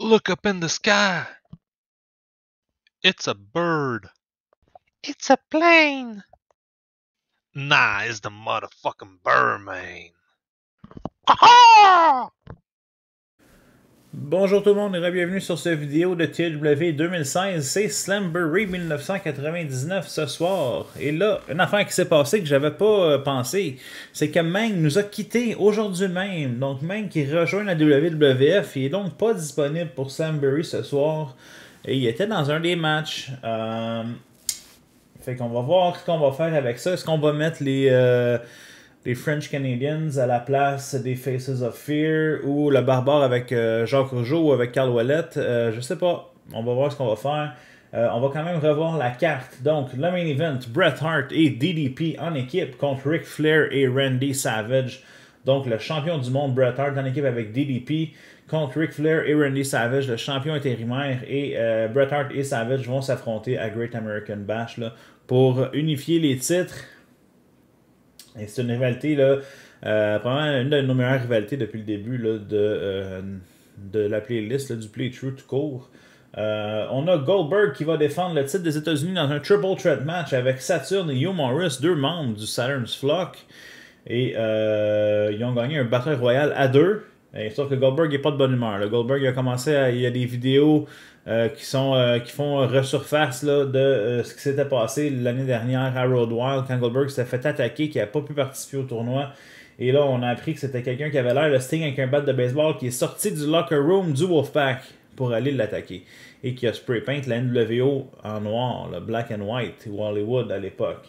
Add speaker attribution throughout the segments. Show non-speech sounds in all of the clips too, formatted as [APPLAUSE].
Speaker 1: Look up in the sky. It's a bird. It's a plane. Nah, it's the motherfucking Burmain. Aha! Bonjour tout le monde et bienvenue sur cette vidéo de tw 2016, c'est Slambury 1999 ce soir. Et là, une affaire qui s'est passée que j'avais pas euh, pensé, c'est que Meng nous a quittés aujourd'hui même. Donc Meng qui rejoint la WWF, il est donc pas disponible pour Slambury ce soir. Et il était dans un des matchs. Euh, fait qu'on va voir ce qu'on va faire avec ça. Est-ce qu'on va mettre les... Euh, des French Canadians à la place des Faces of Fear ou le Barbare avec euh, Jacques Rougeau ou avec Carl Ouellette. Je euh, je sais pas. On va voir ce qu'on va faire. Euh, on va quand même revoir la carte. Donc, le main event, Bret Hart et DDP en équipe contre Ric Flair et Randy Savage. Donc, le champion du monde, Bret Hart, en équipe avec DDP contre Ric Flair et Randy Savage. Le champion intérimaire et Bret Hart et Savage vont s'affronter à Great American Bash pour unifier les titres. Et c'est une rivalité, là, euh, probablement une de nos meilleures rivalités depuis le début de, euh, de la playlist du playthrough tout court. Euh, on a Goldberg qui va défendre le titre des États-Unis dans un triple threat match avec Saturn et Hugh Morris, deux membres du Saturn's Flock. Et ils ont gagné un battle royal à deux. Et sauf que Goldberg n'est pas de bonne humeur. Goldberg a commencé à. Il y a des vidéos euh, qui, sont, euh, qui font euh, resurface là, de ce qui s'était passé l'année dernière à Road Wild quand Goldberg s'est fait attaquer, qui n'a pas pu participer au tournoi. Et là, on a appris que c'était quelqu'un qui avait l'air de Sting avec un bat de baseball qui est sorti du locker room du Wolfpack pour aller l'attaquer. Et qui a spray paint la NWO en noir, le black and white, Hollywood à l'époque.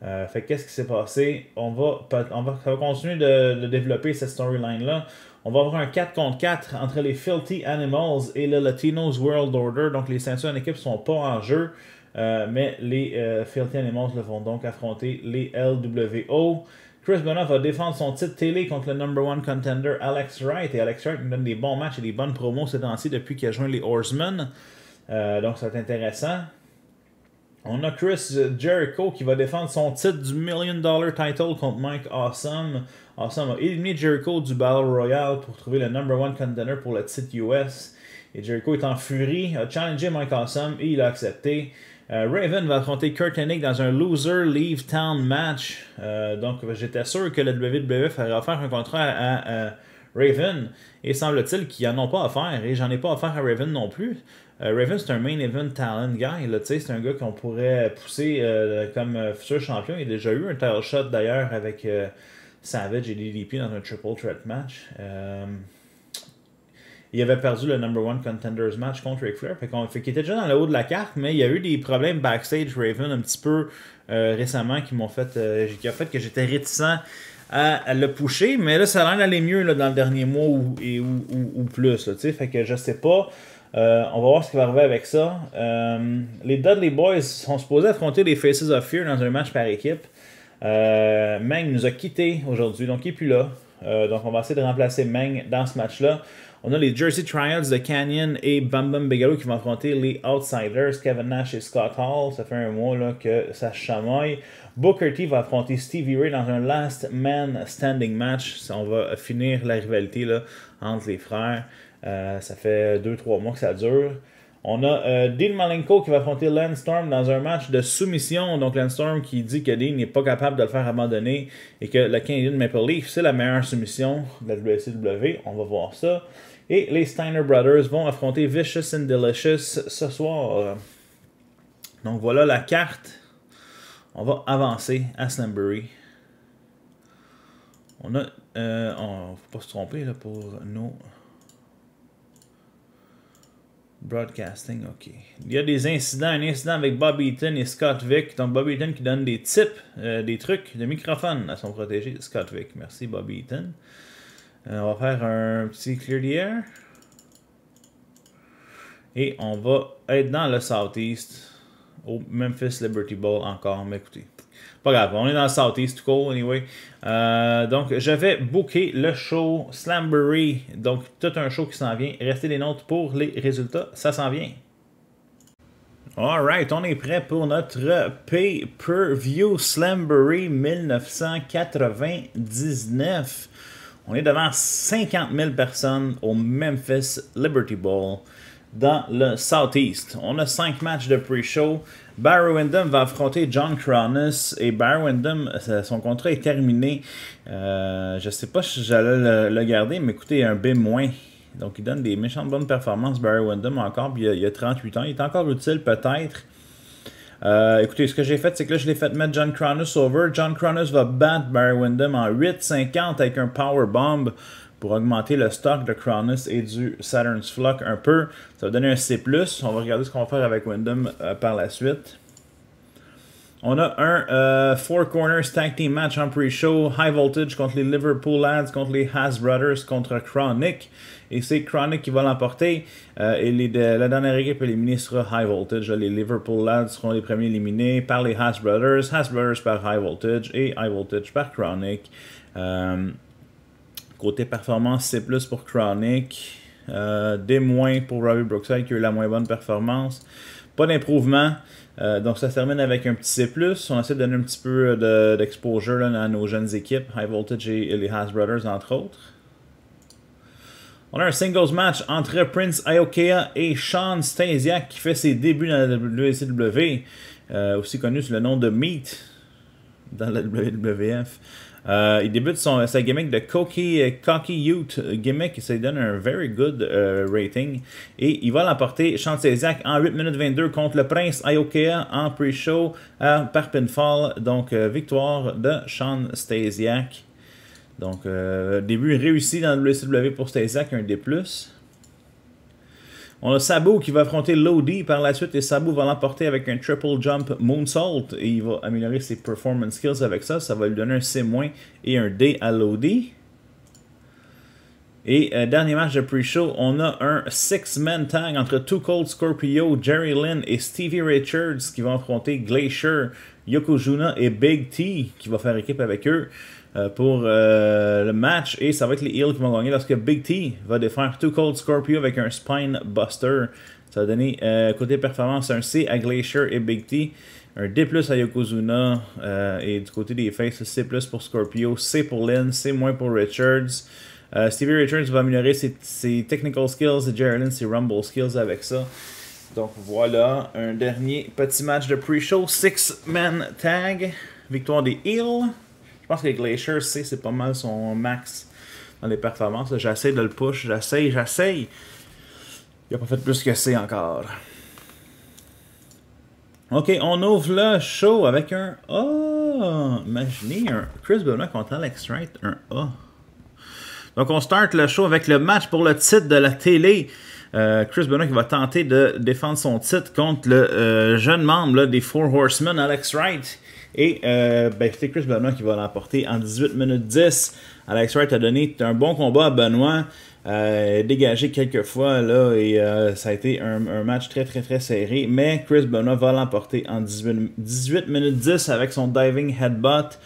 Speaker 1: fait qu'est-ce qui s'est passé? On va, on continuer de, de développer cette storyline-là. On va avoir un 4 contre 4 entre les Filthy Animals et le Latinos World Order. Donc les ceintures en équipe sont pas en jeu, euh, mais les euh, Filthy Animals le vont donc affronter les LWO. Chris Benoit va défendre son titre télé contre le number one contender Alex Wright. Et Alex Wright nous donne des bons matchs et des bonnes promos ces temps-ci depuis qu'il a joint les Horsemen. Euh, donc ça va être intéressant. On a Chris Jericho qui va défendre son titre du Million Dollar Title contre Mike Awesome. Awesome a éliminé Jericho du Battle Royale pour trouver le number one contender pour le titre US. Et Jericho est en furie, a challengé Mike Awesome et il a accepté. Euh, Raven va affronter Kurt Hennig dans un Loser Leave Town match. Euh, donc j'étais sûr que la WWE allait faire un contrat à, Raven. Et semble-t-il qu'ils n'en ont pas offert et j'en ai pas offert à Raven non plus. Euh, Raven, c'est un main event talent guy. C'est un gars qu'on pourrait pousser euh, comme euh, futur champion. Il a déjà eu un title shot d'ailleurs avec Savage et DDP dans un triple threat match. il avait perdu le number one contenders match contre Ric Flair. Fait qu'il était déjà dans le haut de la carte, mais il y a eu des problèmes backstage, Raven, un petit peu récemment qui m'ont fait, qui a fait que j'étais réticent à, le pousser mais là, ça a l'air d'aller mieux dans le dernier mois ou, et, ou, ou, plus. Là, fait que je sais pas euh, on va voir ce qui va arriver avec ça. Euh, les Dudley Boys sont supposés affronter les Faces of Fear dans un match par équipe. Euh, Meng nous a quittés aujourd'hui, donc il n'est plus là. donc on va essayer de remplacer Meng dans ce match-là. On a les Jersey Trials de Canyon et Bam Bam Bigelow qui vont affronter les Outsiders, Kevin Nash et Scott Hall. Ça fait un mois là, que ça chamaille. Booker T va affronter Stevie Ray dans un Last Man Standing match. On va finir la rivalité entre les frères. Euh, ça fait 2-3 mois que ça dure. On a euh, Dean Malenko qui va affronter Landstorm dans un match de soumission. Donc Landstorm qui dit que Dean n'est pas capable de le faire abandonner et que le Canadian Maple Leaf, c'est la meilleure soumission de la WCW. On va voir ça. Et les Steiner Brothers vont affronter Vicious and Delicious ce soir. Donc voilà la carte. On va avancer à Slambury. On a... Euh, on ne faut pas se tromper là, pour nos... Broadcasting, ok. Il y a des incidents, un incident avec Bob Eaton et Scott Vick. Donc Bob Eaton qui donne des tips, euh, des trucs de microphone à son protégé, Scott Vick. Merci Bob Eaton. Euh, on va faire un petit clear the air. Et on va être dans le Southeast au Memphis Liberty Bowl encore. Mais pas grave, on est dans le Southeast, tout cool, anyway. Euh, donc, je vais booker le show Slambury. Donc, tout un show qui s'en vient. Restez les notes pour les résultats. Ça s'en vient. Alright, on est prêt pour notre pay-per-view Slambury 1999. On est devant 50 000 personnes au Memphis Liberty Bowl dans le Southeast. On a cinq matchs de pre-show. Barry Windham va affronter John Cronus et Barry Windham, euh, son contrat est terminé. Je euh, je sais pas si j'allais le, garder, mais écoutez, un B-. moins. Donc il donne des méchantes bonnes performances, Barry Windham encore, il, y a, 38 ans. Il est encore utile peut-être. Euh, écoutez, ce que j'ai fait, c'est que je l'ai fait mettre John Cronus over. John Cronus va battre Barry Windham en 8-50 avec un power bomb pour augmenter le stock de Cronus et du Saturn's Flock un peu. Ça va donner un C+. On va regarder ce qu'on va faire avec Wyndham euh, par la suite. On a un 4 euh, Four Corners Tag Team Match en pre-show. High Voltage contre les Liverpool Lads, contre les Haas Brothers, contre Chronic. Et c'est Chronic qui va l'emporter. Euh, et les, la dernière équipe éliminée sera High Voltage. Les Liverpool Lads seront les premiers éliminés par les Haas Brothers. Haas Brothers par High Voltage et High Voltage par Chronic. Côté performance, C pour Chronic. Euh, des moins pour Robbie Brookside qui a eu la moins bonne performance. Pas d'improvement. Euh, donc ça se termine avec un petit C. On essaie de donner un petit peu d'exposure à nos jeunes équipes, High Voltage et, les Haas Brothers entre autres. On a un singles match entre Prince Iokea et Sean Stasiak qui fait ses débuts dans la WCW, euh, aussi connu sous le nom de Meat dans la WWF. Euh, il débute son, sa gimmick de euh, Cocky, Youth gimmick. Ça lui donne un very good euh, rating. Et il va l'emporter, Staziak, en 8 minutes 22 contre le Prince Iokea en pre-show par pinfall. Donc, victoire de Sean Stasiak. Donc, début réussi dans le WCW pour Stasiak, un D+. On a Sabu qui va affronter Lodi par la suite et Sabu va l'emporter avec un triple jump moonsault et il va améliorer ses performance skills avec ça. Ça va lui donner un C- et un D à Lodi. Et euh, dernier match de pre-show, on a un six-man tag entre Two Cold Scorpio, Jerry Lynn et Stevie Richards qui vont affronter Glacier, Yokozuna et Big T qui va faire équipe avec eux. Euh, pour euh, le match. Et ça va être les Heels qui vont gagner lorsque Big T va défendre Too Cold Scorpio avec un Spine Buster. Ça va donner, euh, côté performance, un C à Glacier et Big T un D à Yokozuna. et du côté des faces, C pour Scorpio, C pour Lynn, C moins pour Richards. Stevie Richards va améliorer ses, technical skills et Jerry Lynn ses rumble skills avec ça. Donc voilà, un dernier petit match de pre-show. Six-man tag. Victoire des Heels pense que Glacier C, c'est pas mal son max dans les performances. J'essaie de le push, j'essaie, j'essaie. Il a pas fait plus que c'est encore. Ok, on ouvre le show avec un A. imaginez un Chris Benoit contre Alex Wright, un A. Donc on start le show avec le match pour le titre de la télé. Euh, Chris Benoit qui va tenter de défendre son titre contre le euh, jeune membre des Four Horsemen, Alex Wright. Et euh, ben, c'était Chris Benoit qui va l'emporter en 18 minutes 10. Alex Wright a donné un bon combat à Benoit. Euh, dégagé quelques fois là, et euh, ça a été un, match très très très serré. Mais Chris Benoit va l'emporter en 18, 18, minutes 10 avec son diving headbutt.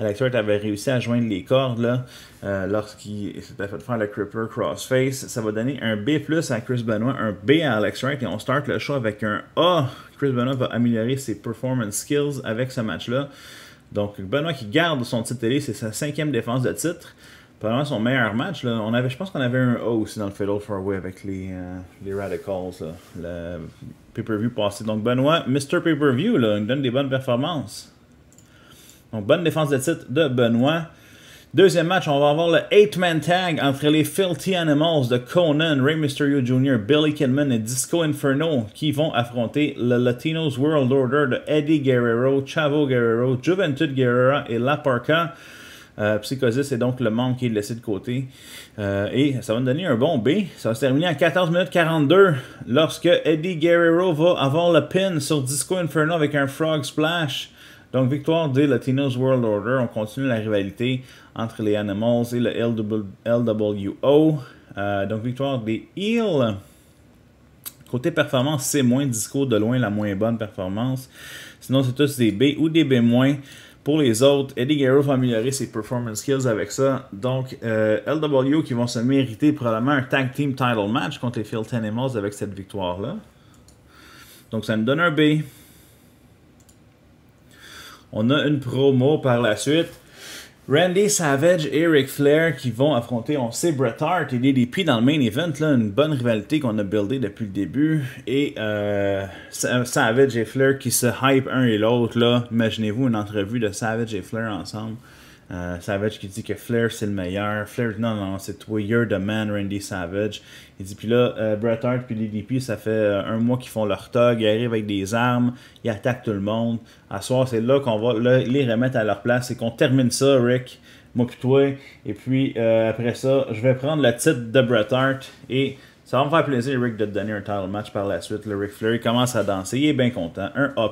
Speaker 1: Alex Wright avait réussi à joindre les cordes euh, lorsqu'il s'était fait faire le Crippler Crossface. Ça va donner un B à Chris Benoit, un B à Alex Wright et on start le show avec un A. Chris Benoit va améliorer ses performance skills avec ce match-là. Donc Benoit qui garde son titre télé, c'est sa cinquième défense de titre. Pendant son meilleur match. On avait, je pense qu'on avait un O aussi dans le fiddle Four avec les, euh, Radicals. Le pay-per-view passé. Donc Benoit, Mr. Pay-per-view, il donne des bonnes performances. Donc, bonne défense de titre de Benoît. Deuxième match, on va avoir le 8-man tag entre les Filthy Animals de Conan, Rey Mysterio Jr., Billy Kidman et Disco Inferno qui vont affronter le Latinos World Order de Eddie Guerrero, Chavo Guerrero, Juventud Guerrero et La Parca. Euh, Psychosis est donc le membre qui est laissé de côté. Euh, et ça va nous donner un bon B. Ça va se terminer à 14 minutes 42 lorsque Eddie Guerrero va avoir le pin sur Disco Inferno avec un Frog Splash. Donc, victoire des Latinos World Order. On continue la rivalité entre les Animals et le LWO. Euh, donc, victoire des Heels. Côté performance, c'est moins Disco de loin la moins bonne performance. Sinon, c'est tous des B ou des B-. Pour les autres, Eddie Guerrero va améliorer ses performance skills avec ça. Donc, euh, LWO qui vont se mériter probablement un tag team title match contre les Phil Animals avec cette victoire-là. Donc, ça nous donne un B. On a une promo par la suite. Randy Savage et Ric Flair qui vont affronter, on sait, Bret Hart et DDP dans le main event, là, une bonne rivalité qu'on a buildée depuis le début. Et euh, Savage et Flair qui se hype un et l'autre. Imaginez-vous une entrevue de Savage et Flair ensemble. Euh, Savage qui dit que Flair c'est le meilleur. Flair, non, non, c'est toi, you're the man, Randy Savage. Il dit, puis là, euh, Bret Hart puis DDP, ça fait euh, un mois qu'ils font leur tog, ils arrivent avec des armes, ils attaquent tout le monde. À soir, c'est là qu'on va les remettre à leur place et qu'on termine ça, Rick, moi puis toi. Et puis après ça, je vais prendre le titre de Bret Hart et. Ça va me faire plaisir, Rick, de te donner un title match par la suite. Le Rick Flair il commence à danser, il est bien content. Un A.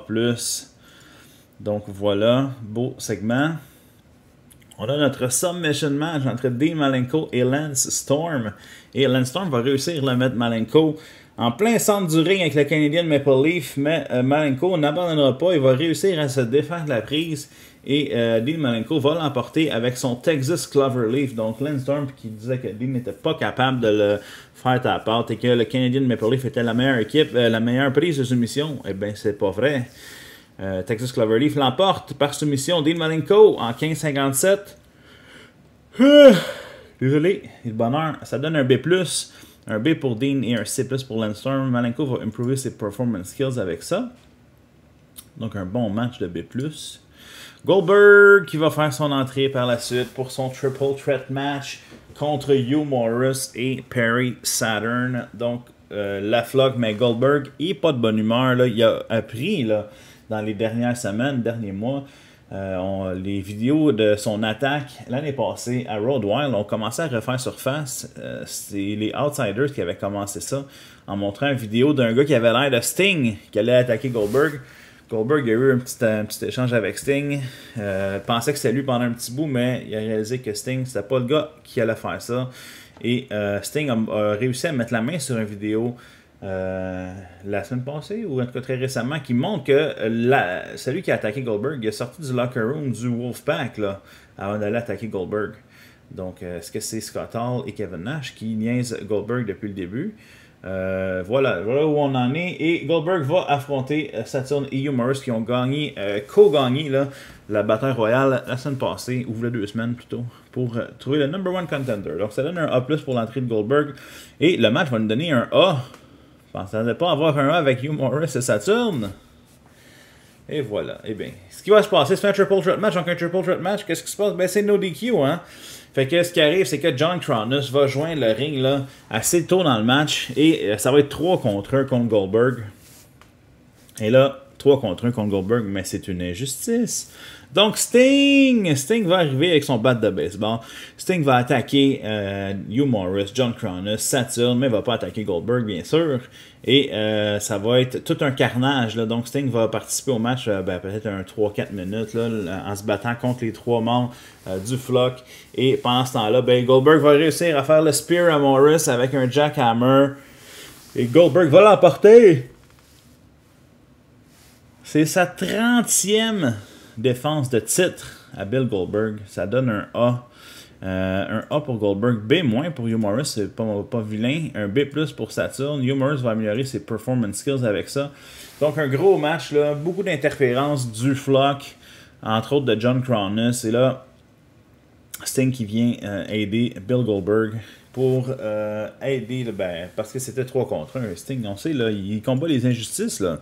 Speaker 1: Donc voilà, beau segment. On a notre submission match entre Dean Malenko et Lance Storm. Et Lance Storm va réussir à mettre Malenko en plein centre du ring avec le Canadian Maple Leaf. Mais euh, Malenko n'abandonnera pas. Il va réussir à se défendre de la prise. Et euh, Dean Malenko va l'emporter avec son Texas Clover Leaf. Donc Lance Storm qui disait que Dean n'était pas capable de le faire à part et que le Canadian Maple Leaf était la meilleure équipe, euh, la meilleure prise de soumission. Eh bien, c'est pas vrai. Euh, Texas Cloverleaf l'emporte par soumission Dean Malenko en 15-57. Il euh, désolé, bonheur. Ça donne un B+, un B pour Dean et un C+, pour Landstorm. Malenko va improver ses performance skills avec ça. Donc un bon match de B+. Goldberg qui va faire son entrée par la suite pour son triple threat match contre Hugh Morris et Perry Saturn. Donc euh, la flog mais Goldberg, il n'est pas de bonne humeur. Là. Il a appris là, dans les dernières semaines, derniers mois. Euh, les vidéos de son attaque l'année passée à Road Wild ont commencé à refaire surface. Euh, c'est les Outsiders qui avaient commencé ça en montrant une vidéo d'un gars qui avait l'air de Sting qui allait attaquer Goldberg. Goldberg a eu un petit, échange avec Sting. Euh, pensait que c'était lui pendant un petit bout, mais il a réalisé que Sting, c'était pas le gars qui allait faire ça. Et euh, Sting a, réussi à mettre la main sur une vidéo euh, la semaine passée, ou en tout cas très récemment, qui montre que celui qui a attaqué Goldberg est sorti du locker room du Wolfpack là, avant d'aller attaquer Goldberg. Donc, euh, est-ce que c'est Scott Hall et Kevin Nash qui niaisent Goldberg depuis le début? Euh, voilà, voilà où on en est. Et Goldberg va affronter Saturn et Humorous qui ont gagné, co-gagné la bataille royale la semaine passée, ou deux semaines plutôt, pour trouver le number one contender. Donc ça donne un A pour l'entrée de Goldberg. Et le match va nous donner un A ça ne pas avoir un avec Hugh Morris et Saturne. Et voilà. Et eh bien, ce qui va se passer, c'est un triple threat match. Donc, un triple threat match, qu'est-ce qui se passe? Ben, c'est no DQ, hein? Fait que ce qui arrive, c'est que John Cronus va joindre le ring là, assez tôt dans le match. Et euh, ça va être 3 contre 1 contre Goldberg. Et là, 3 contre 1 contre Goldberg, mais c'est une injustice. Donc Sting, Sting va arriver avec son bat de baseball. Sting va attaquer euh, Hugh Morris, John Cronus, Saturn, mais va pas attaquer Goldberg bien sûr. Et euh, ça va être tout un carnage. Là. Donc Sting va participer au match euh, ben, peut-être un 3-4 minutes là, en se battant contre les trois membres du flock. Et pendant ce temps-là, ben, Goldberg va réussir à faire le spear à Morris avec un jackhammer. Et Goldberg va l'emporter. C'est sa 30e défense de titre à Bill Goldberg. Ça donne un A. Euh, un A pour Goldberg, B- pour Humorous, c'est pas, pas vilain. Un B pour Saturn. Humorous va améliorer ses performance skills avec ça. Donc un gros match, là, beaucoup d'interférences du flock, entre autres de John Cronus, Et là, Sting qui vient euh, aider Bill Goldberg pour euh, aider le ben, parce que c'était 3 contre 1. Sting, on sait, là, il combat les injustices. Là.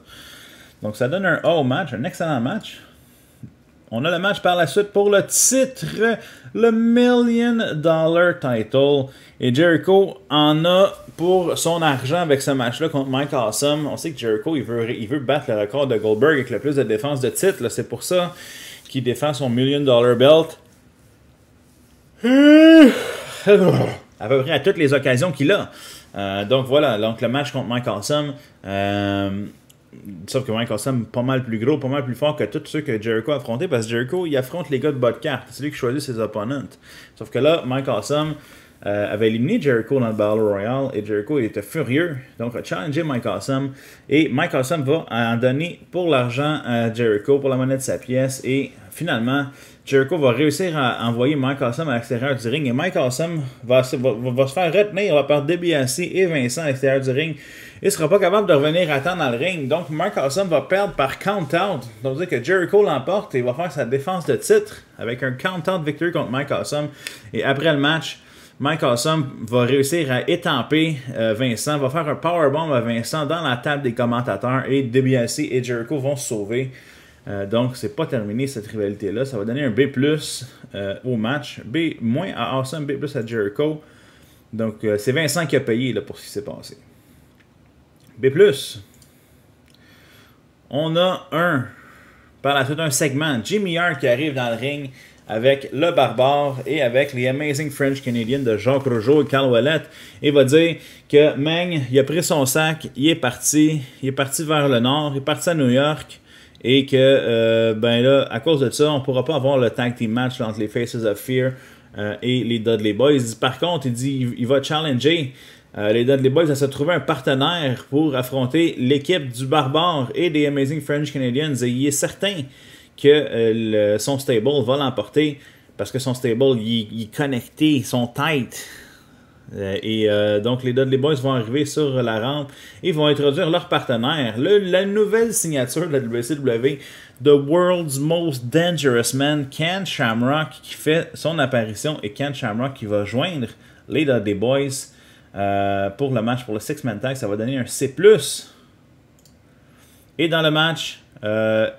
Speaker 1: Donc ça donne un A au match, un excellent match. On a le match par la suite pour le titre, le Million Dollar Title. Et Jericho en a pour son argent avec ce match-là contre Mike Awesome. On sait que Jericho, il veut, veut battre le record de Goldberg avec le plus de défense de titre. C'est pour ça qu'il défend son Million Dollar Belt. Euh. À peu près à toutes les occasions qu'il a. Euh, donc voilà, donc le match contre Mike Awesome. Euh, Sauf que Mike Awesome pas mal plus gros, pas mal plus fort que tous ceux que Jericho a affronté parce que Jericho, il affronte les gars de bas de carte. C'est lui qui choisit ses opponents. Sauf que là, Mike Awesome euh, avait éliminé Jericho dans le Battle Royale et Jericho il était furieux. Donc, a challengé Mike Awesome. Et Mike Awesome va en donner pour l'argent à Jericho, pour la monnaie de sa pièce. Et finalement, Jericho va réussir à envoyer Mike Awesome à l'extérieur du ring et Mike Awesome va, va, se faire retenir par DBAC et Vincent à l'extérieur du ring il ne sera pas capable de revenir à temps dans le ring. Donc, Mike Awesome va perdre par count-out. Donc, dire que Jericho l'emporte et va faire sa défense de titre avec un count-out victory contre Mike Awesome. Et après le match, Mike Awesome va réussir à étamper euh, Vincent, va faire un powerbomb à Vincent dans la table des commentateurs et DBSC et Jericho vont se sauver. Euh, donc, c'est pas terminé cette rivalité-là. Ça va donner un B euh, au match. B- à Awesome, B à Jericho. Donc, c'est Vincent qui a payé là, pour ce qui s'est passé. B+. On a un, par la suite, un segment. Jimmy Hart qui arrive dans le ring avec Le Barbare et avec les Amazing French Canadian de Jacques Rougeau et Carl Ouellet. Il va dire que Meng, il a pris son sac, il est parti, il est parti vers le nord, il est parti à New York. Et que, euh, ben là, à cause de ça, on ne pourra pas avoir le tag team match entre les Faces of Fear euh, et les Dudley Boys. Par contre, il dit il va challenger euh, les Dudley Boys à se trouver un partenaire pour affronter l'équipe du Barbare et des Amazing French Canadians. Et il est certain que euh, son stable va l'emporter parce que son stable, il est connecté, tête euh, et donc les Dudley Boys vont arriver sur la rampe et vont introduire leur partenaire, la nouvelle signature de la WCW, The World's Most Dangerous Man, Ken Shamrock, qui fait son apparition et Ken Shamrock qui va joindre les Dudley Boys euh, pour le match, pour le six-man tag, ça va donner un C+. Et dans le match, euh,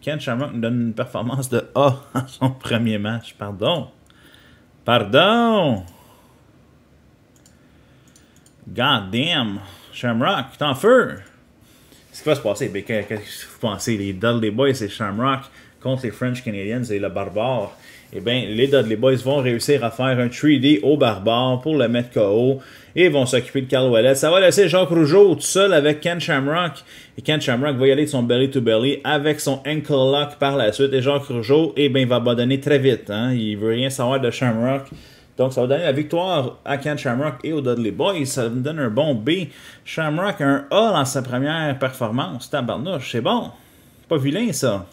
Speaker 1: Ken Shamrock nous donne une performance de A [LAUGHS] en son premier match. Pardon. Pardon. God damn. Shamrock, t'es en feu. Ce qui va se passer, ben, qu'est-ce que vous pensez? Les Dudley Boys et Shamrock contre les French Canadiens et le Barbare eh bien, les Dudley Boys vont réussir à faire un 3D au barbare pour le mettre KO et vont s'occuper de Carl Wallet. Ça va laisser Jacques Rougeau tout seul avec Ken Shamrock. Et Ken Shamrock va y aller de son belly-to-belly avec son ankle lock par la suite. Et Jacques Rougeau, eh bien, va abandonner très vite. Il hein. Il veut rien savoir de Shamrock. Donc, ça va donner la victoire à Ken Shamrock et aux Dudley Boys. Ça donne un bon B. Shamrock, un A dans sa première performance. Tabarnouche, c'est bon. Pas vilain, ça.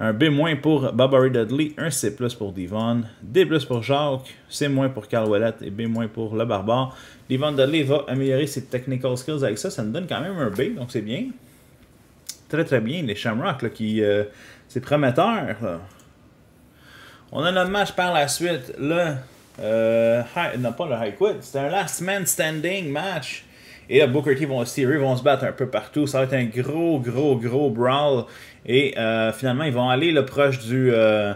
Speaker 1: Un B- pour Barbary Dudley, un C++ pour Devon, D++ pour Jacques, C- pour Carl Wallet et B- pour le Barbare. Devon Dudley va améliorer ses technical skills avec ça, ça nous donne quand même un B, donc c'est bien. Très très bien, les Shamrock qui... Euh, c'est prometteur. On a notre match par la suite, le... Euh, high, non, pas le High Quit, c'était un Last Man Standing match et Booker T vont, Ray vont se battre un peu partout. Ça va être un gros, gros, gros brawl. Et euh, finalement, ils vont aller le proche du. Euh,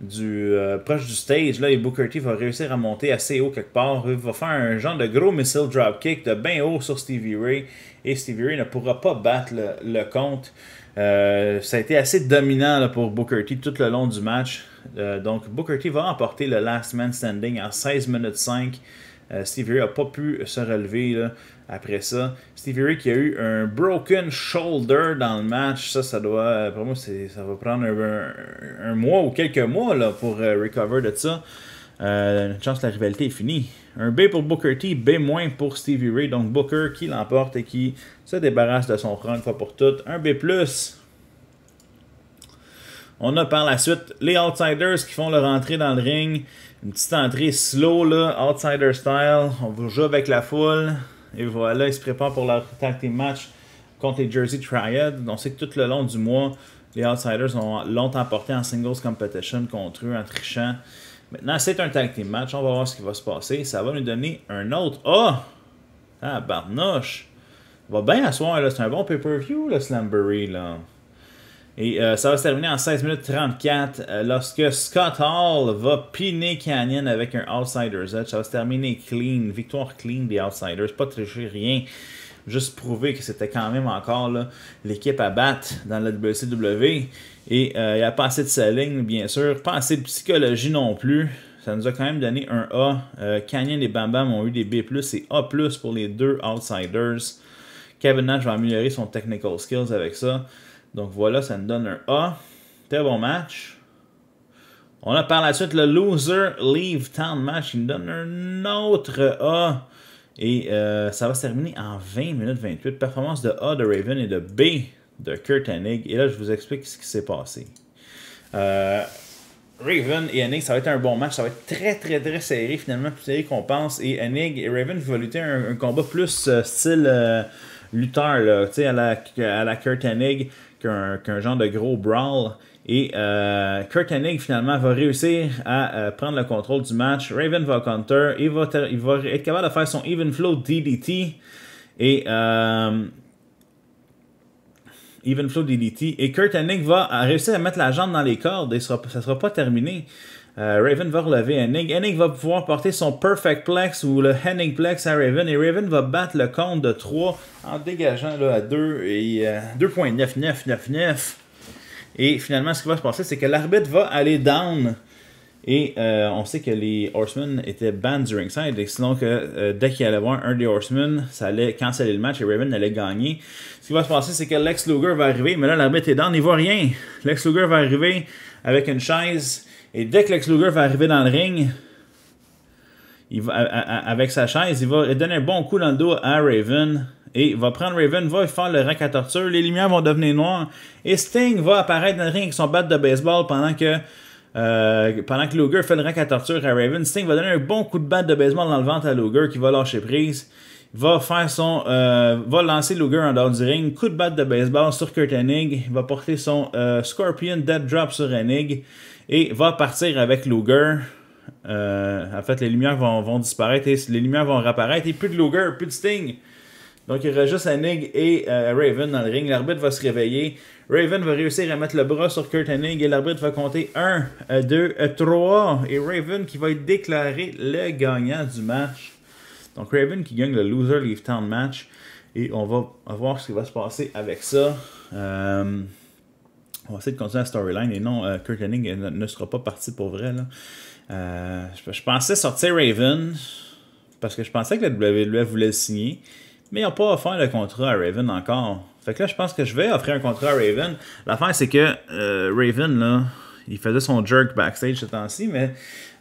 Speaker 1: du euh, proche du stage, là, et Booker T va réussir à monter assez haut quelque part. Il va faire un genre de gros missile dropkick de bien haut sur Stevie Ray. Et Stevie Ray ne pourra pas battre le, compte. ça a été assez dominant pour Booker T tout le long du match. donc Booker T va emporter le Last Man Standing à 16 minutes 5. Stevie Ray n'a pas pu se relever. Là. Après ça, Stevie Ray qui a eu un broken shoulder dans le match. Ça, ça doit, euh, pour moi, ça va prendre un, mois ou quelques mois là, pour euh, recover de ça. une euh, chance, la rivalité est finie. Un B pour Booker T, B- pour Stevie Ray. Donc Booker qui l'emporte et qui se débarrasse de son front une fois pour toutes. Un B. On a par la suite les Outsiders qui font leur entrée dans le ring. Une petite entrée slow, là, Outsider style. On joue avec la foule. Et voilà, ils se préparent pour leur tag team match contre les Jersey Triad. On sait que tout le long du mois, les Outsiders ont, longtemps porté en singles competition contre eux en trichant. Maintenant, c'est un tag team match. On va voir ce qui va se passer. Ça va nous donner un autre. Ah! Oh! Ah, barnoche! Va bien asseoir. là. C'est un bon pay-per-view, le Slambury, là. Et euh, ça va se terminer en 16 minutes 34 euh, lorsque Scott Hall va piner Canyon avec un Outsider's Edge. Ça va se terminer clean, victoire clean des Outsiders, pas tricher, rien. Juste prouver que c'était quand même encore l'équipe à battre dans la WCW. Et euh, il a passé assez de selling, bien sûr, pas assez de psychologie non plus. Ça nous a quand même donné un A. Canyon et Bambam ont eu des B+, et A+, pour les deux Outsiders. Kevin Nash va améliorer son technical skills avec ça. Donc voilà, ça nous donne un A. Très bon match. On a par la suite le Loser Leave Town match. Il nous donne un autre A. Et euh, ça va se terminer en 20 minutes 28. Performance de A de Raven et de B de Kurt Hennig. Et là, je vous explique ce qui s'est passé. Euh, Raven et Hennig, ça va être un bon match. Ça va être très, très, très serré, finalement, plus serré qu'on pense. Et Enig. et Raven vont lutter un, combat plus euh, style lutteur, là, à, la, à la Kurt Hennig qu'un genre de gros brawl. Et euh, Kurt Hennig finalement va réussir à euh, prendre le contrôle du match. Raven va counter. Il va, il va être capable de faire son even flow DDT. Et euh, Even Flow Et Kurt Hennig va euh, réussir à mettre la jambe dans les cordes et ça ça sera pas terminé. Euh, Raven va relever Hennig. Hennig va pouvoir porter son Perfect Plex ou le Henning Plex à Raven. Et Raven va battre le compte de 3 en dégageant là, à 2 et 2.9999. Euh, et finalement, ce qui va se passer, c'est que l'arbitre va aller down et euh, on sait que les Horsemen étaient banned du ringside, et sinon que euh, dès qu'il allait voir un des Horsemen, ça allait canceller le match et Raven allait gagner. Ce qui va se passer, c'est que Lex Luger va arriver, mais là l'arbitre est dans, il voit rien. Lex Luger va arriver avec une chaise, et dès que Lex Luger va arriver dans le ring, il va, avec sa chaise, il va donner un bon coup dans le dos à Raven. Et va prendre Raven, va faire le rack à torture, les lumières vont devenir noires, et Sting va apparaître dans le ring avec son bat de baseball pendant que euh, pendant que Luger fait le rack à torture à Raven, Sting va donner un bon coup de bat de baseball dans le ventre à Luger qui va lâcher prise. Va faire son. Euh, va lancer Luger en dehors du ring. Coup de bat de baseball sur Kurt Hennig. Va porter son euh, Scorpion Dead Drop sur Hennig. Et va partir avec Luger. en fait, les lumières vont, vont disparaître et les lumières vont réapparaître. Et plus de Luger, plus de Sting. Donc, il y aura juste Hennig et euh, Raven dans le ring. L'arbitre va se réveiller. Raven va réussir à mettre le bras sur Kurt Hennig et l'arbitre va compter 1, 2, 3. Et Raven qui va être déclaré le gagnant du match. Donc, Raven qui gagne le Loser Leave Town match. Et on va voir ce qui va se passer avec ça. Euh, on va essayer de continuer la storyline. Et non, euh, Kurt Hennig ne sera pas parti pour vrai. je, pensais sortir Raven parce que je pensais que la WWE voulait le signer mais ils n'ont pas offert le contrat à Raven encore. Fait que là, je pense que je vais offrir un contrat à Raven. L'affaire, c'est que euh, Raven, là, il faisait son jerk backstage ce temps-ci, mais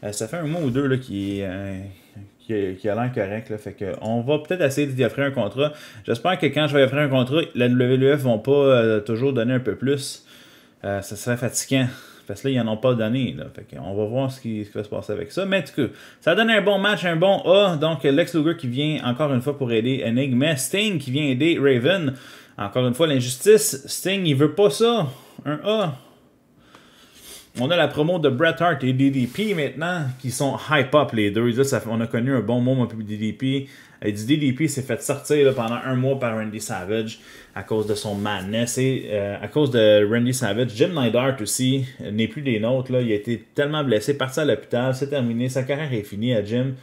Speaker 1: euh, ça fait un mois ou deux euh, qu'il a l'air correct. Fait que on va peut-être essayer d'y offrir un contrat. J'espère que quand je vais offrir un contrat, la WWF vont pas toujours donner un peu plus. ça serait fatigant. Parce que là, ils n'en ont pas donné. Là. on va voir ce qui, va se passer avec ça. Mais en tout ça donne un bon match, un bon A. Donc, Lex Luger qui vient encore une fois pour aider Enigma. Mais Sting qui vient aider Raven. Encore une fois, l'injustice. Sting, il veut pas ça. Un A. On a la promo de Bret Hart et DDP maintenant, qui sont hype-up les deux. on a connu un bon moment pour DDP. Et DDP s'est fait sortir pendant un mois par Randy Savage à cause de son madness. Et euh, à cause de Randy Savage, Jim Neidhart aussi euh, n'est plus des nôtres. Là. Il a été tellement blessé, parti à l'hôpital, c'est terminé. Sa carrière est finie à Jim.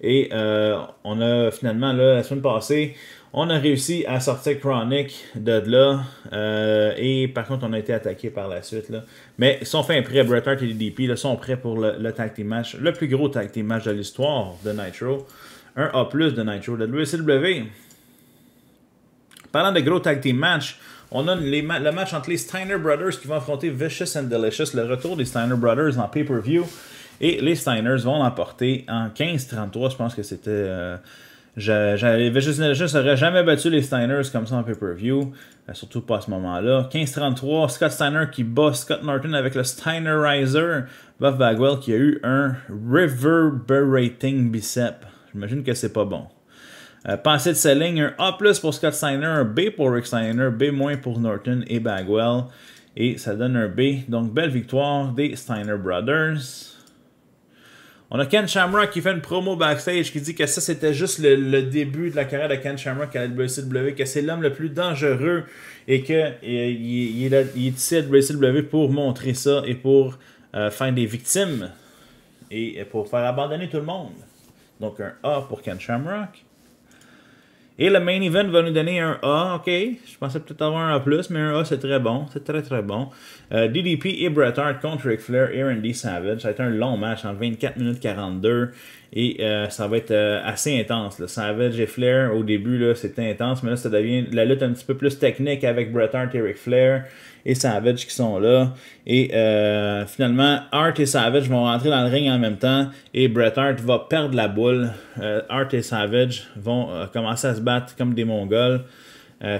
Speaker 1: Et euh, on a finalement, là, la semaine passée, on a réussi à sortir Chronic de là. Euh, et par contre, on a été attaqué par la suite. Mais ils sont faits prêts, Bret Hart et DDP, ils sont prêts pour le, tag team match. Le plus gros tag team match de l'histoire de Nitro. Un A de Nitro de WCW. Parlant de gros tag team match, on a le match entre les Steiner Brothers qui vont affronter Vicious and Delicious. Le retour des Steiner Brothers en pay-per-view. Et les Steiners vont l'emporter en 15-33. Je pense que c'était. Euh, j'avais juste, jamais battu les Steiners comme ça en pay-per-view, euh, surtout pas à ce moment-là. 15-33, Scott Steiner qui bat Scott Norton avec le Steinerizer. Buff Bagwell qui a eu un reverberating bicep. J'imagine que c'est pas bon. Euh, pensée de selling, un A pour Scott Steiner, un B pour Rick Steiner, B- pour Norton et Bagwell. Et ça donne un B. Donc, belle victoire des Steiner Brothers. On a Ken Shamrock qui fait une promo backstage qui dit que ça, c'était juste le, début de la carrière de Ken Shamrock à la que c'est l'homme le plus dangereux et que euh, il, est ici à pour montrer ça et pour euh, faire des victimes et pour faire abandonner tout le monde. Donc un A pour Ken Shamrock. Et le main event va nous donner un A, ok. Je pensais peut-être avoir un A+, mais un A c'est très bon, c'est très très bon. Euh, DDP et Bret Hart contre Ric Flair et Randy Savage. Ça a été un long match en 24 minutes 42. Et euh, ça va être euh, assez intense. Savage et Flair, au début, c'était intense, mais là, ça devient la lutte un petit peu plus technique avec Bret Hart et Ric Flair et Savage qui sont là. Et euh, finalement, Hart et Savage vont rentrer dans le ring en même temps et Bret Hart va perdre la boule. Hart et Savage vont commencer à se battre comme des Mongols.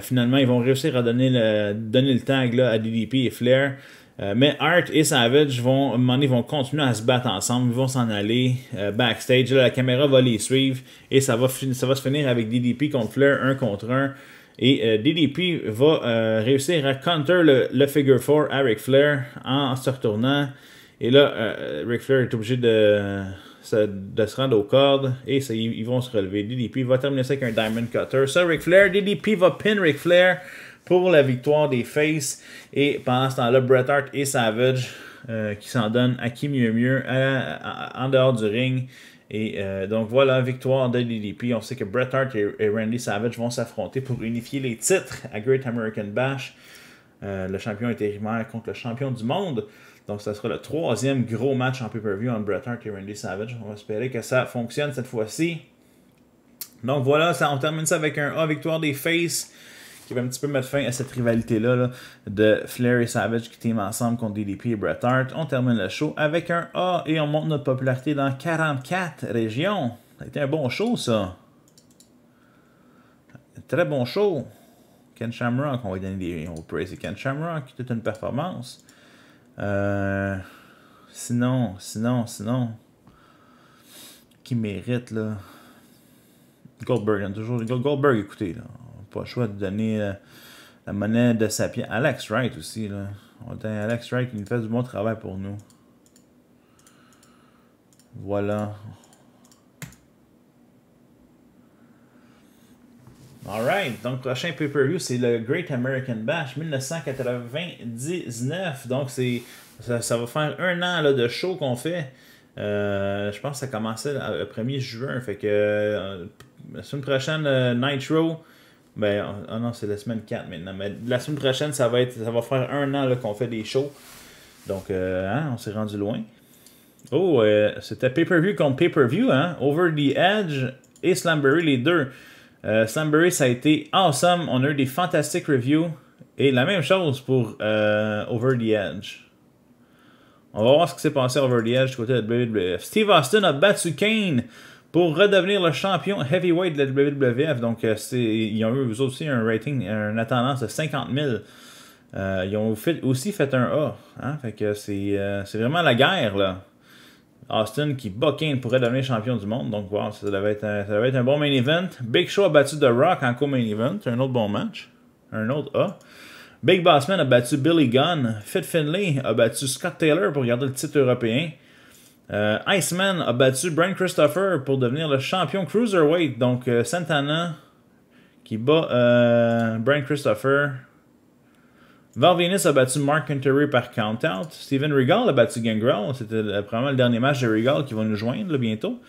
Speaker 1: finalement, ils vont réussir à donner le, donner le tag à DDP et Flair. Euh, mais Art et Savage vont, à vont continuer à se battre ensemble, ils vont s'en aller euh, backstage, là, la caméra va les suivre et ça va, ça va se finir avec DDP contre Flair un contre un. Et euh, DDP va réussir à counter le, figure 4 à Ric Flair en, se retournant. Et là, Ric Flair est obligé de, de se rendre aux cordes et ils, vont se relever. DDP va terminer ça avec un Diamond Cutter. Ça, Ric Flair, DDP va pin Ric Flair pour la victoire des Faces. Et pendant ce temps-là, Bret Hart et Savage euh, qui s'en donnent à qui mieux mieux en dehors du ring. Et euh, donc voilà, victoire de LDP, On sait que Bret Hart et, Randy Savage vont s'affronter pour unifier les titres à Great American Bash. Euh, le champion intérimaire contre le champion du monde. Donc, ça sera le troisième gros match en pay-per-view entre Bret Hart et Randy Savage. On va espérer que ça fonctionne cette fois-ci. Donc voilà, ça, on termine ça avec un A, victoire des Faces qui va un petit peu mettre fin à cette rivalité-là de Flair et Savage qui team ensemble contre DDP et Bret Hart. On termine le show avec un A et on monte notre popularité dans 44 régions. Ça a été un bon show, ça. très bon show. Ken Shamrock, on va donner des... On va praiser Ken Shamrock, toute une performance. Euh, sinon, sinon, sinon... Qui mérite, là... Goldberg, toujours... Goldberg, écoutez, là pas choix de donner euh, la monnaie de sapiens Alex Wright aussi, là. On a Alex Wright qui nous fait du bon travail pour nous. Voilà. Alright, donc prochain pay-per-view, c'est le Great American Bash 1999. Donc c'est ça, va faire un an là, de show qu'on fait. Euh, je pense que ça commençait le 1er euh, juin. Fait que la semaine prochaine, Nitro, ben, oh non, c'est la semaine 4 maintenant. Mais la semaine prochaine, ça va être ça va faire un an qu'on fait des shows. Donc, euh, hein, on s'est rendu loin. Oh, euh, c'était pay-per-view contre pay-per-view, hein? Over the Edge et Slamberry, les deux. Euh, ça a été awesome. On a eu des fantastiques reviews. Et la même chose pour euh, Over the Edge. On va voir ce qui s'est passé à Over the Edge du côté de WWF. Steve Austin a battu Kane pour redevenir le champion heavyweight de la WWF. Donc, euh, ils ont eu aussi un rating, une attendance de 50 000. Euh, ils ont aussi fait un A. Hein. Fait euh, c'est, vraiment la guerre, là. Austin qui bat pourrait devenir champion du monde. Donc, voilà, ça devait être un, bon main event. Big Show a battu The Rock en co-main event. Un autre bon match. Un autre A. Big Bossman a battu Billy Gunn. Fit Finley a battu Scott Taylor pour garder le titre européen. Euh, Iceman a battu Brian Christopher pour devenir le champion Cruiserweight. Donc euh, Santana qui bat euh, Brian Christopher. Valvinus a battu Mark Interry par count-out. Steven Regal a battu Gangrel. C'était probablement le dernier match de Regal qui va nous joindre bientôt.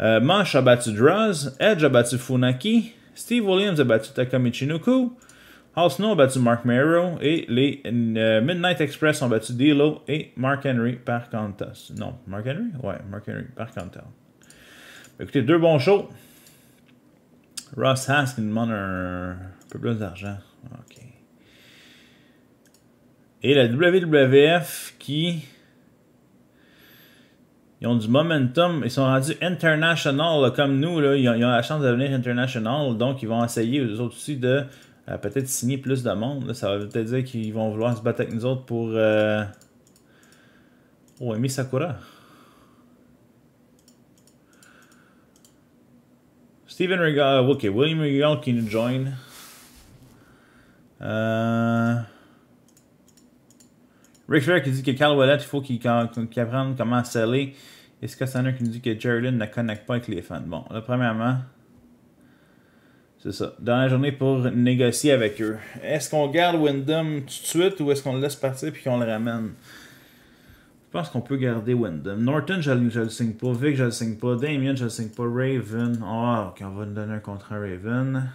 Speaker 1: Mosh a battu Draz. Edge a battu Funaki. Steve Williams a battu Takamichinoku. House No a battu Mark Merrow et les euh, Midnight Express ont battu D'Lo et Mark Henry par Non, Mark Henry? Ouais, Mark Henry par Écoutez, deux bons shows. Ross Hastings demande un peu plus d'argent. OK. Et la WWF qui... Ils ont du momentum. Ils sont rendus international comme nous. Là. Ils, ont, la chance de international. Donc, ils vont essayer, eux autres aussi, de euh, peut-être signer plus de monde. ça va peut-être dire qu'ils vont vouloir se battre avec nous autres pour. Euh... Oh, Amy Sakura. Steven Regal. Euh, ok, William Regal qui nous join. Euh, Rick Flair qui dit que Carl Wallet, il faut qu'il apprenne comment sceller. Et Scott Sanner qui nous dit que Jerry Lynn ne connecte pas avec les fans. Bon, là, premièrement. C'est ça. Dernière journée pour négocier avec eux. Est-ce qu'on garde Wyndham tout de suite ou est-ce qu'on le laisse partir puis qu'on le ramène? Je pense qu'on peut garder Wyndham. Norton, je, ne le signe pas. Vic, je le signe pas. Damien, je le signe pas. Raven. Oh, ok, on va nous donner un contrat à Raven.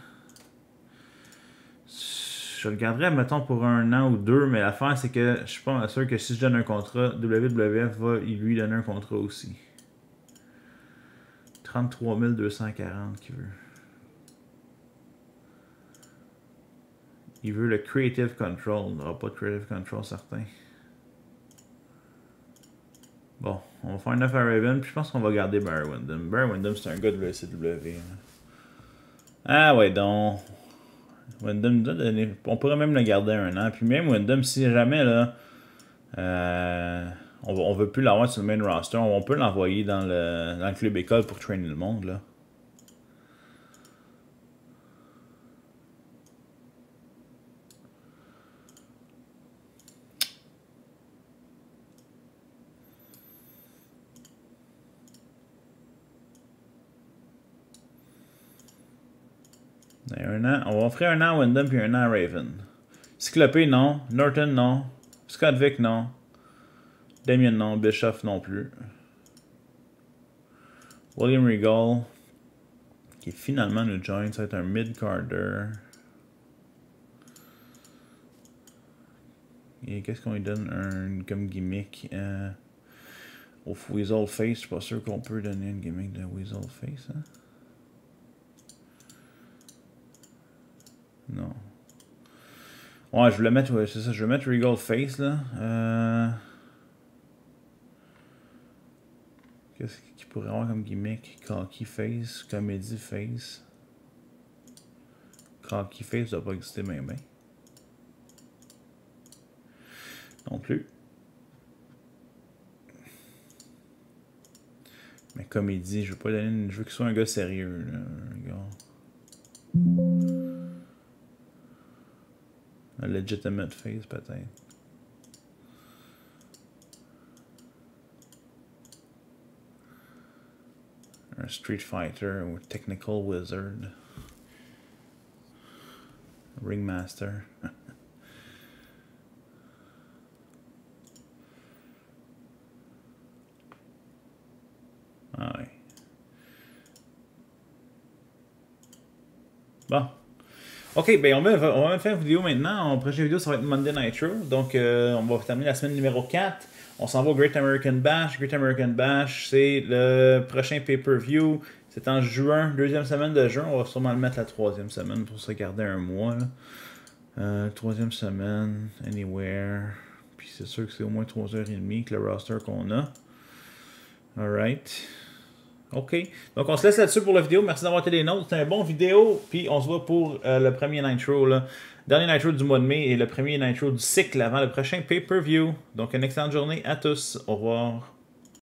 Speaker 1: Je le garderai, mettons, pour un an ou deux, mais l'affaire, c'est que je suis pas sûr que si je donne un contrat, WWF va lui donner un contrat aussi. 33 240 qui veut. Il veut le Creative Control. n'y n'aura pas de Creative Control, certain. Bon, on va faire un 9 à Raven, puis je pense qu'on va garder Barry Windham. Barry Windham, c'est un gars de l'ECW. Hein. Ah ouais, donc... Windham, on pourrait même le garder un an. Puis même Windham, si jamais, là... Euh, on, ne veut plus l'avoir sur le main roster, on peut l'envoyer dans le, dans le club école pour trainer le monde, là. on va offrir un an à Wyndham puis un an à Raven. Cyclopé, non. Norton, non. Scott Vick, non. Damien, non. Bischoff, non plus. William Regal, qui finalement nous joint, ça va être un mid-carder. Et qu'est-ce qu'on lui donne un, comme gimmick euh, au Weasel Face? Je suis pas sûr qu'on peut donner une gimmick de Weasel Face. Hein? Non. Ouais, je vais le mettre, ouais, c'est ça, je vais mettre Regal Face, là. Euh... Qu'est-ce qu'il pourrait avoir comme gimmick? Cocky Face, Comedy Face. Cocky Face doit pas exister mais ben. Non plus. Mais comédie, je veux pas donner une... Je veux qu'il soit un gars sérieux, là. Un gars... a legitimate face pattern. Or Street Fighter or Technical Wizard. Ringmaster. [LAUGHS] OK, ben on, va faire une vidéo maintenant. prochaine vidéo, ça va être Monday Night Donc, euh, on va terminer la semaine numéro 4. On s'en va au Great American Bash. Great American Bash, c'est le prochain pay-per-view. C'est en juin, deuxième semaine de juin. On va sûrement le mettre la troisième semaine pour se garder un mois. Euh, troisième semaine, anywhere. Puis c'est sûr que c'est au moins 3h30 que le roster qu'on a. Alright. OK. Donc, on se laisse là-dessus pour la vidéo. Merci d'avoir été les nôtres. C'était un bon vidéo. Puis, on se voit pour euh, le premier Nitro. Là. Dernier Nitro du mois de mai et le premier Nitro du cycle avant le prochain pay-per-view. Donc, une excellente journée à tous. Au revoir.